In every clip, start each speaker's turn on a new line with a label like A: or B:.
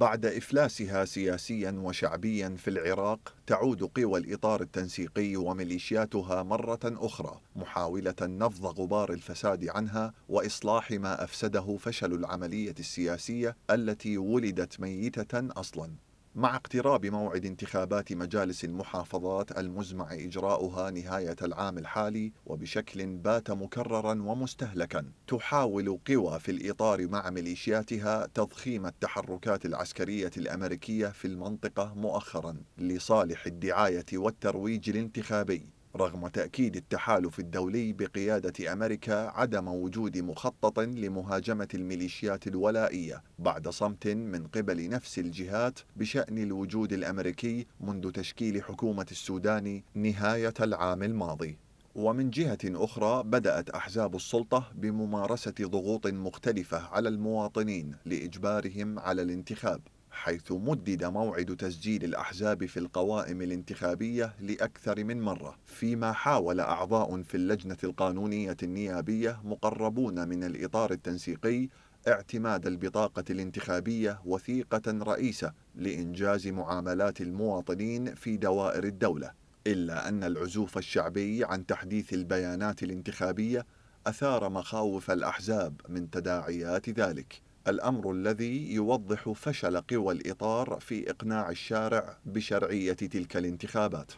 A: بعد إفلاسها سياسيا وشعبيا في العراق تعود قوى الإطار التنسيقي وميليشياتها مرة أخرى محاولة نفض غبار الفساد عنها وإصلاح ما أفسده فشل العملية السياسية التي ولدت ميتة أصلاً مع اقتراب موعد انتخابات مجالس المحافظات المزمع إجراؤها نهاية العام الحالي وبشكل بات مكررا ومستهلكا تحاول قوى في الإطار مع ميليشياتها تضخيم التحركات العسكرية الأمريكية في المنطقة مؤخرا لصالح الدعاية والترويج الانتخابي رغم تأكيد التحالف الدولي بقيادة أمريكا عدم وجود مخطط لمهاجمة الميليشيات الولائية بعد صمت من قبل نفس الجهات بشأن الوجود الأمريكي منذ تشكيل حكومة السودان نهاية العام الماضي ومن جهة أخرى بدأت أحزاب السلطة بممارسة ضغوط مختلفة على المواطنين لإجبارهم على الانتخاب حيث مدد موعد تسجيل الأحزاب في القوائم الانتخابية لأكثر من مرة فيما حاول أعضاء في اللجنة القانونية النيابية مقربون من الإطار التنسيقي اعتماد البطاقة الانتخابية وثيقة رئيسة لإنجاز معاملات المواطنين في دوائر الدولة إلا أن العزوف الشعبي عن تحديث البيانات الانتخابية أثار مخاوف الأحزاب من تداعيات ذلك الأمر الذي يوضح فشل قوى الإطار في إقناع الشارع بشرعية تلك الانتخابات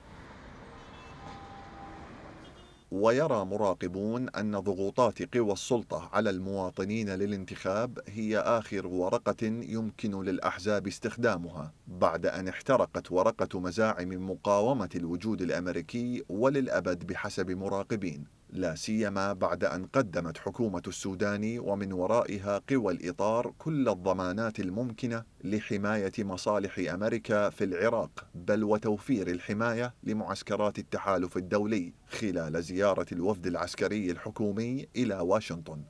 A: ويرى مراقبون أن ضغوطات قوى السلطة على المواطنين للانتخاب هي آخر ورقة يمكن للأحزاب استخدامها بعد أن احترقت ورقة مزاعم مقاومة الوجود الأمريكي وللأبد بحسب مراقبين لا سيما بعد أن قدمت حكومة السودان ومن ورائها قوى الإطار كل الضمانات الممكنة لحماية مصالح أمريكا في العراق بل وتوفير الحماية لمعسكرات التحالف الدولي خلال زيارة الوفد العسكري الحكومي إلى واشنطن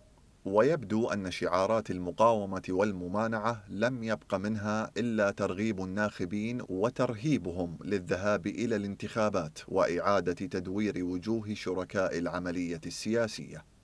A: ويبدو أن شعارات المقاومة والممانعة لم يبق منها إلا ترغيب الناخبين وترهيبهم للذهاب إلى الانتخابات وإعادة تدوير وجوه شركاء العملية السياسية